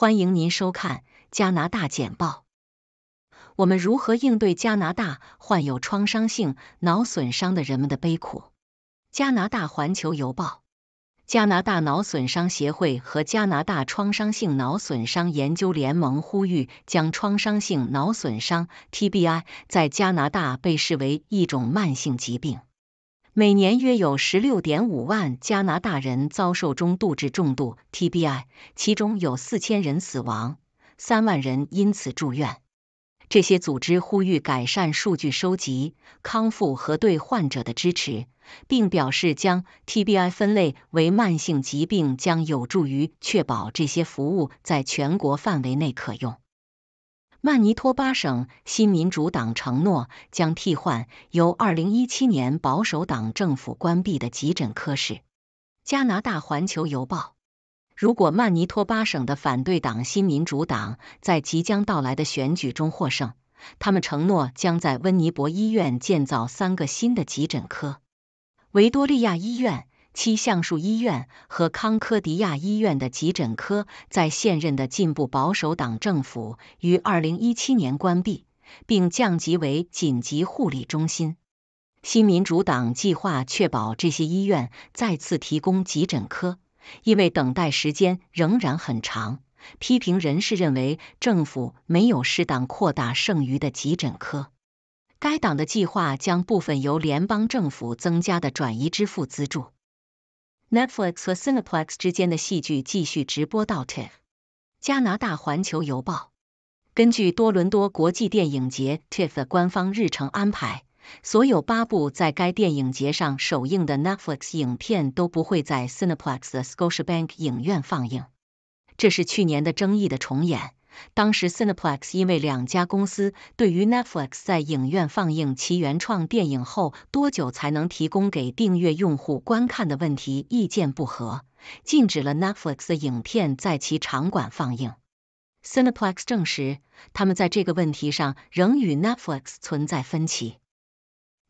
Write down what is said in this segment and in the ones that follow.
欢迎您收看《加拿大简报》。我们如何应对加拿大患有创伤性脑损伤的人们的悲苦？《加拿大环球邮报》、加拿大脑损伤协会和加拿大创伤性脑损伤研究联盟呼吁，将创伤性脑损伤 （TBI） 在加拿大被视为一种慢性疾病。每年约有十六点五万加拿大人遭受中度至重度 TBI，其中有四千人死亡，三万人因此住院。这些组织呼吁改善数据收集、康复和对患者的支持，并表示将 TBI 分类为慢性疾病将有助于确保这些服务在全国范围内可用。曼尼托巴省新民主党承诺将替换由二零一七年保守党政府关闭的急诊科室。加拿大环球邮报：如果曼尼托巴省的反对党新民主党在即将到来的选举中获胜，他们承诺将在温尼伯医院建造三个新的急诊科，维多利亚医院。七橡树医院和康科迪亚医院的急诊科在现任的进步保守党政府于二零一七年关闭，并降级为紧急护理中心。新民主党计划确保这些医院再次提供急诊科，因为等待时间仍然很长。批评人士认为政府没有适当扩大剩余的急诊科。该党的计划将部分由联邦政府增加的转移支付资助。Netflix 和 c i n e p l e x 之间的戏剧继续直播到 TIFF。加拿大环球邮报根据多伦多国际电影节 TIFF 的官方日程安排，所有八部在该电影节上首映的 Netflix 影片都不会在 c i n e p l e x 的 Scotia Bank 影院放映。这是去年的争议的重演。当时 c i n e p l e x 因为两家公司对于 Netflix 在影院放映其原创电影后多久才能提供给订阅用户观看的问题意见不合，禁止了 Netflix 的影片在其场馆放映。c i n e p l e x 证实，他们在这个问题上仍与 Netflix 存在分歧。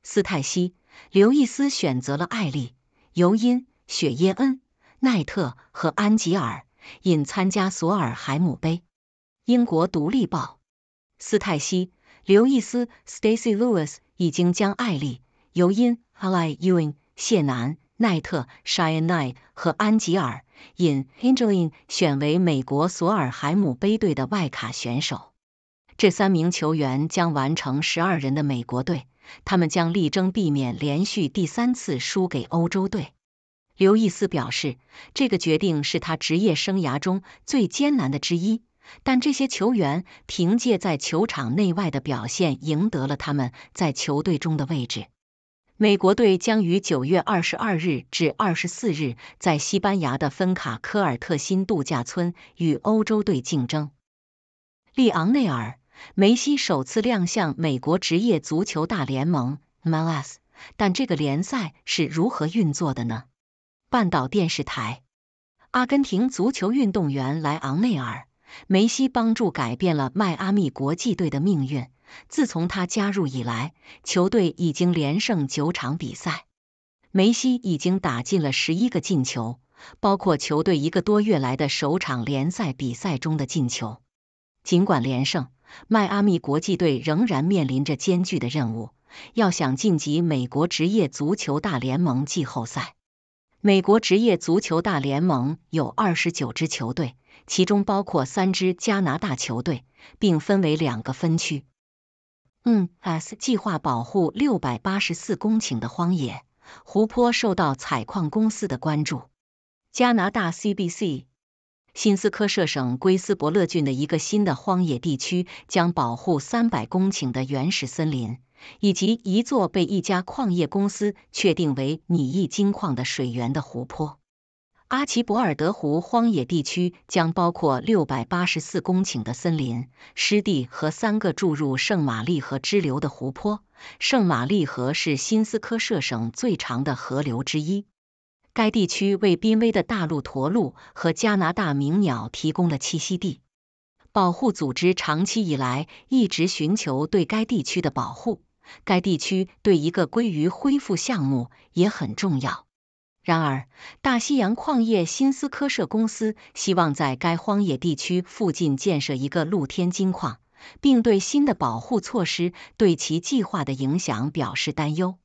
斯泰西、刘易斯选择了艾丽·尤因、雪耶恩、奈特和安吉尔，引参加索尔海姆杯。《英国独立报》，斯泰西·刘易斯 （Stacy Lewis） 已经将艾丽·尤因 a l i y i n 谢南·奈特 s h a n Knight） 和安吉尔·尹 （Angelin） 选为美国索尔海姆杯队的外卡选手。这三名球员将完成十二人的美国队，他们将力争避免连续第三次输给欧洲队。刘易斯表示，这个决定是他职业生涯中最艰难的之一。但这些球员凭借在球场内外的表现，赢得了他们在球队中的位置。美国队将于九月二十二日至二十四日在西班牙的芬卡科尔特新度假村与欧洲队竞争。利昂内尔梅西首次亮相美国职业足球大联盟 MLS，但这个联赛是如何运作的呢？半岛电视台，阿根廷足球运动员莱昂内尔。梅西帮助改变了迈阿密国际队的命运。自从他加入以来，球队已经连胜九场比赛。梅西已经打进了十一个进球，包括球队一个多月来的首场联赛比赛中的进球。尽管连胜，迈阿密国际队仍然面临着艰巨的任务，要想晋级美国职业足球大联盟季后赛。美国职业足球大联盟有二十九支球队，其中包括三支加拿大球队，并分为两个分区。嗯，S 计划保护六百八十四公顷的荒野、湖泊受到采矿公司的关注。加拿大 CBC，新斯科舍省圭斯伯勒郡的一个新的荒野地区将保护三百公顷的原始森林。以及一座被一家矿业公司确定为拟议金矿的水源的湖泊——阿奇博尔德湖荒野地区，将包括六百八十四公顷的森林、湿地和三个注入圣玛丽河支流的湖泊。圣玛丽河是新斯科舍省最长的河流之一。该地区为濒危的大陆驼鹿和加拿大鸣鸟提供了栖息地。保护组织长期以来一直寻求对该地区的保护。该地区对一个鲑鱼恢复项目也很重要。然而，大西洋矿业新斯科舍公司希望在该荒野地区附近建设一个露天金矿，并对新的保护措施对其计划的影响表示担忧。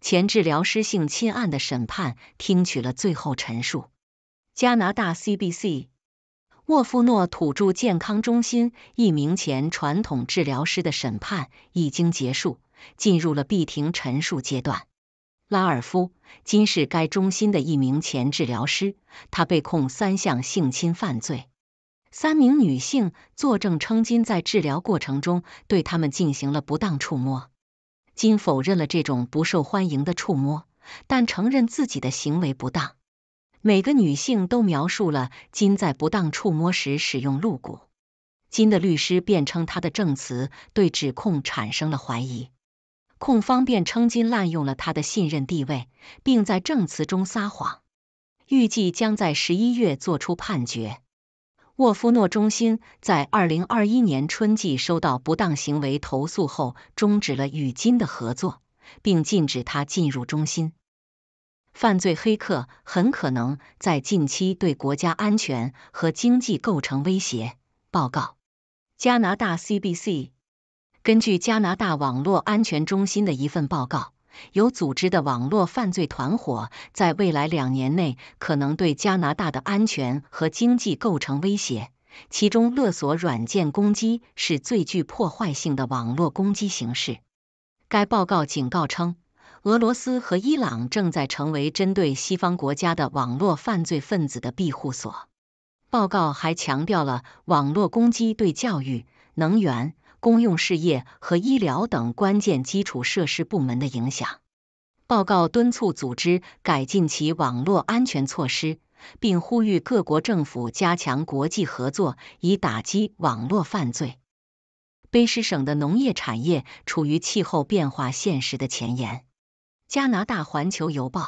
前治疗师性侵案的审判听取了最后陈述。加拿大 CBC。沃夫诺土著健康中心一名前传统治疗师的审判已经结束，进入了闭庭陈述阶段。拉尔夫金是该中心的一名前治疗师，他被控三项性侵犯罪。三名女性作证称，金在治疗过程中对他们进行了不当触摸。金否认了这种不受欢迎的触摸，但承认自己的行为不当。每个女性都描述了金在不当触摸时使用露骨。金的律师辩称他的证词对指控产生了怀疑，控方辩称金滥用了他的信任地位，并在证词中撒谎。预计将在十一月作出判决。沃夫诺中心在二零二一年春季收到不当行为投诉后，终止了与金的合作，并禁止他进入中心。犯罪黑客很可能在近期对国家安全和经济构成威胁。报告：加拿大 CBC 根据加拿大网络安全中心的一份报告，有组织的网络犯罪团伙在未来两年内可能对加拿大的安全和经济构成威胁，其中勒索软件攻击是最具破坏性的网络攻击形式。该报告警告称。俄罗斯和伊朗正在成为针对西方国家的网络犯罪分子的庇护所。报告还强调了网络攻击对教育、能源、公用事业和医疗等关键基础设施部门的影响。报告敦促组织改进其网络安全措施，并呼吁各国政府加强国际合作以打击网络犯罪。卑诗省的农业产业处于气候变化现实的前沿。加拿大《环球邮报》：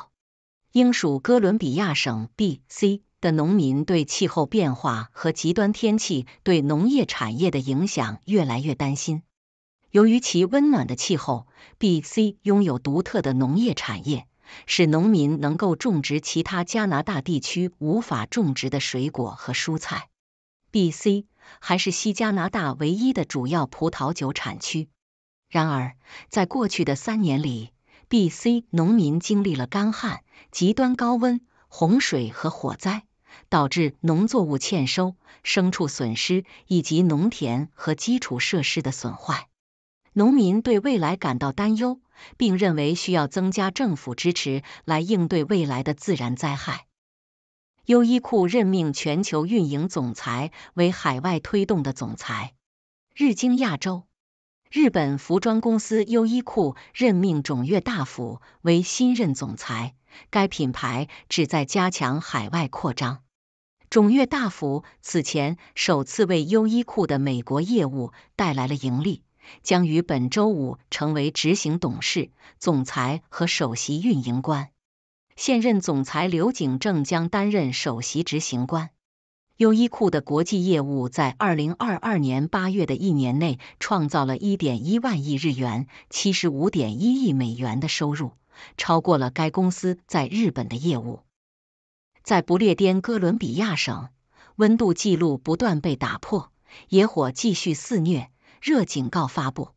英属哥伦比亚省 （B C） 的农民对气候变化和极端天气对农业产业的影响越来越担心。由于其温暖的气候，B C 拥有独特的农业产业，使农民能够种植其他加拿大地区无法种植的水果和蔬菜。B C 还是西加拿大唯一的主要葡萄酒产区。然而，在过去的三年里，B、C 农民经历了干旱、极端高温、洪水和火灾，导致农作物欠收、牲畜损失以及农田和基础设施的损坏。农民对未来感到担忧，并认为需要增加政府支持来应对未来的自然灾害。优衣库任命全球运营总裁为海外推动的总裁，日经亚洲。日本服装公司优衣库任命种越大辅为新任总裁。该品牌旨在加强海外扩张。种越大辅此前首次为优衣库的美国业务带来了盈利，将于本周五成为执行董事、总裁和首席运营官。现任总裁刘景正将担任首席执行官。优衣库的国际业务在二零二二年八月的一年内创造了一点一万亿日元（七十五点一亿美元）的收入，超过了该公司在日本的业务。在不列颠哥伦比亚省，温度记录不断被打破，野火继续肆虐，热警告发布。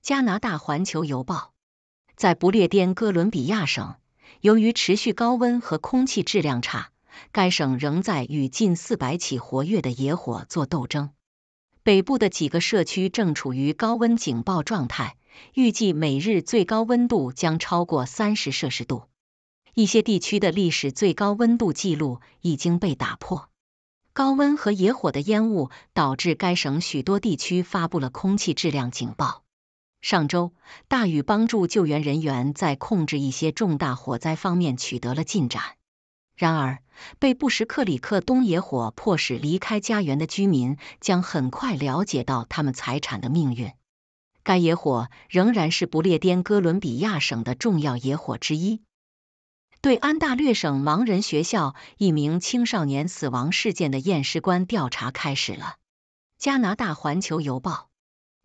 加拿大环球邮报：在不列颠哥伦比亚省，由于持续高温和空气质量差。该省仍在与近四百起活跃的野火作斗争，北部的几个社区正处于高温警报状态，预计每日最高温度将超过三十摄氏度。一些地区的历史最高温度记录已经被打破。高温和野火的烟雾导致该省许多地区发布了空气质量警报。上周，大雨帮助救援人员在控制一些重大火灾方面取得了进展，然而。被布什克里克东野火迫使离开家园的居民将很快了解到他们财产的命运。该野火仍然是不列颠哥伦比亚省的重要野火之一。对安大略省盲人学校一名青少年死亡事件的验尸官调查开始了。加拿大环球邮报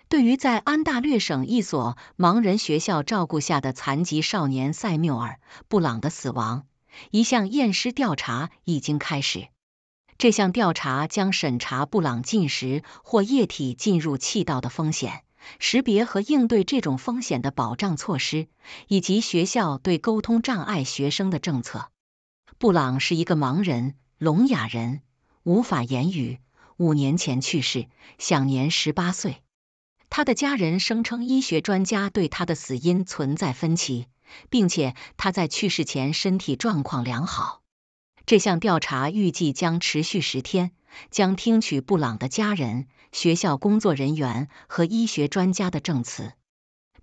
对于在安大略省一所盲人学校照顾下的残疾少年塞缪尔·布朗的死亡。一项验尸调查已经开始。这项调查将审查布朗进食或液体进入气道的风险，识别和应对这种风险的保障措施，以及学校对沟通障碍学生的政策。布朗是一个盲人、聋哑人，无法言语，五年前去世，享年十八岁。他的家人声称，医学专家对他的死因存在分歧。并且他在去世前身体状况良好。这项调查预计将持续十天，将听取布朗的家人、学校工作人员和医学专家的证词。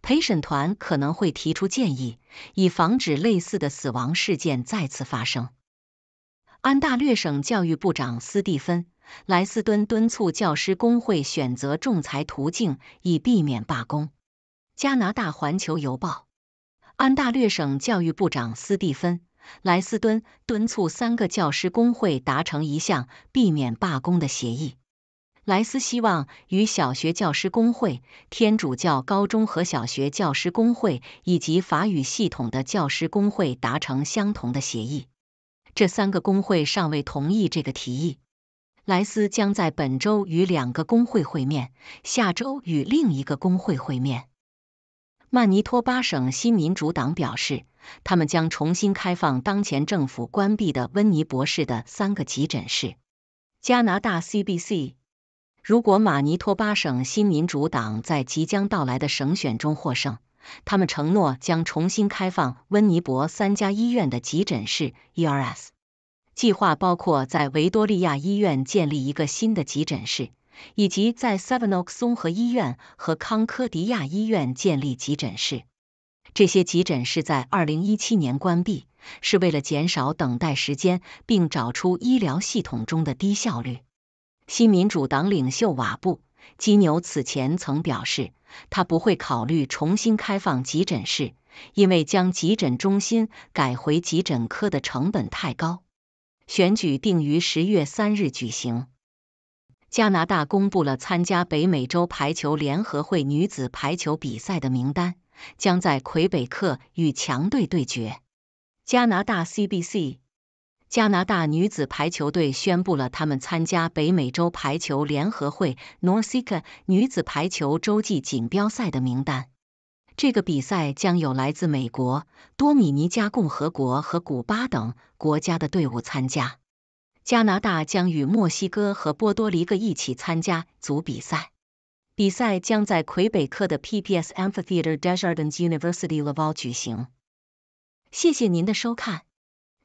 陪审团可能会提出建议，以防止类似的死亡事件再次发生。安大略省教育部长斯蒂芬·莱斯敦敦促教师工会选择仲裁途径，以避免罢工。加拿大环球邮报。安大略省教育部长斯蒂芬·莱斯敦敦促三个教师工会达成一项避免罢工的协议。莱斯希望与小学教师工会、天主教高中和小学教师工会以及法语系统的教师工会达成相同的协议。这三个工会尚未同意这个提议。莱斯将在本周与两个工会会面，下周与另一个工会会面。曼尼托巴省新民主党表示，他们将重新开放当前政府关闭的温尼伯市的三个急诊室。加拿大 CBC。如果马尼托巴省新民主党在即将到来的省选中获胜，他们承诺将重新开放温尼伯三家医院的急诊室。ERS 计划包括在维多利亚医院建立一个新的急诊室。以及在 Seven o a k 综合医院和康科迪亚医院建立急诊室。这些急诊室在二零一七年关闭，是为了减少等待时间并找出医疗系统中的低效率。新民主党领袖瓦布基牛此前曾表示，他不会考虑重新开放急诊室，因为将急诊中心改回急诊科的成本太高。选举定于十月三日举行。加拿大公布了参加北美洲排球联合会女子排球比赛的名单，将在魁北克与强队对决。加拿大 CBC 加拿大女子排球队宣布了他们参加北美洲排球联合会 （NORCECA） 女子排球洲际锦标赛的名单。这个比赛将有来自美国、多米尼加共和国和古巴等国家的队伍参加。加拿大将与墨西哥和波多黎各一起参加组比赛。比赛将在魁北克的 PPS Amphitheater Desjardins University Level 举行。谢谢您的收看。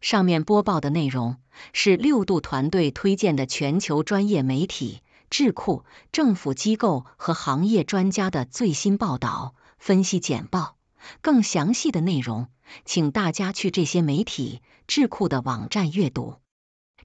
上面播报的内容是六度团队推荐的全球专业媒体、智库、政府机构和行业专家的最新报道、分析简报。更详细的内容，请大家去这些媒体、智库的网站阅读。